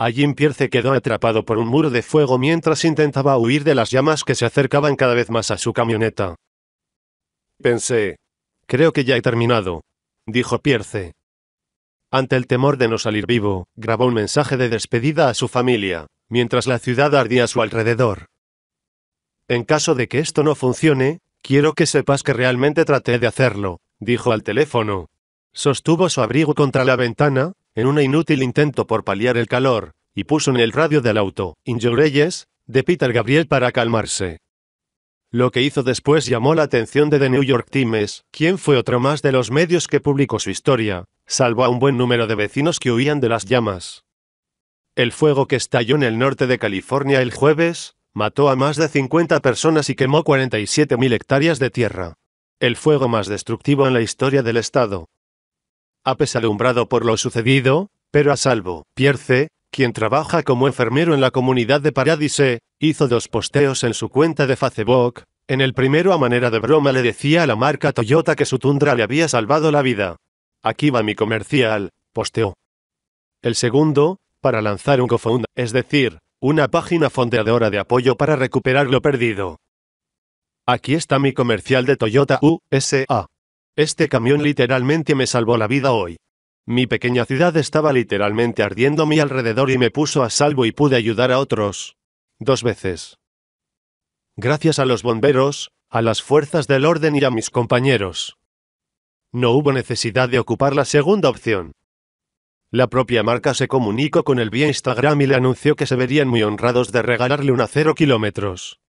Allí Pierce quedó atrapado por un muro de fuego mientras intentaba huir de las llamas que se acercaban cada vez más a su camioneta. Pensé. Creo que ya he terminado, dijo Pierce. Ante el temor de no salir vivo, grabó un mensaje de despedida a su familia, mientras la ciudad ardía a su alrededor. En caso de que esto no funcione, quiero que sepas que realmente traté de hacerlo, dijo al teléfono. Sostuvo su abrigo contra la ventana, en un inútil intento por paliar el calor, y puso en el radio del auto, In Reyes, de Peter Gabriel para calmarse. Lo que hizo después llamó la atención de The New York Times, quien fue otro más de los medios que publicó su historia, salvo a un buen número de vecinos que huían de las llamas. El fuego que estalló en el norte de California el jueves, mató a más de 50 personas y quemó 47.000 hectáreas de tierra. El fuego más destructivo en la historia del estado, apesadumbrado por lo sucedido, pero a salvo. Pierce, quien trabaja como enfermero en la comunidad de Paradise, hizo dos posteos en su cuenta de Facebook. En el primero a manera de broma le decía a la marca Toyota que su Tundra le había salvado la vida. Aquí va mi comercial, posteó. El segundo, para lanzar un cofound es decir, una página fondeadora de apoyo para recuperar lo perdido. Aquí está mi comercial de Toyota USA. Este camión literalmente me salvó la vida hoy. Mi pequeña ciudad estaba literalmente ardiendo a mi alrededor y me puso a salvo y pude ayudar a otros. Dos veces. Gracias a los bomberos, a las fuerzas del orden y a mis compañeros. No hubo necesidad de ocupar la segunda opción. La propia marca se comunicó con el vía Instagram y le anunció que se verían muy honrados de regalarle una cero kilómetros.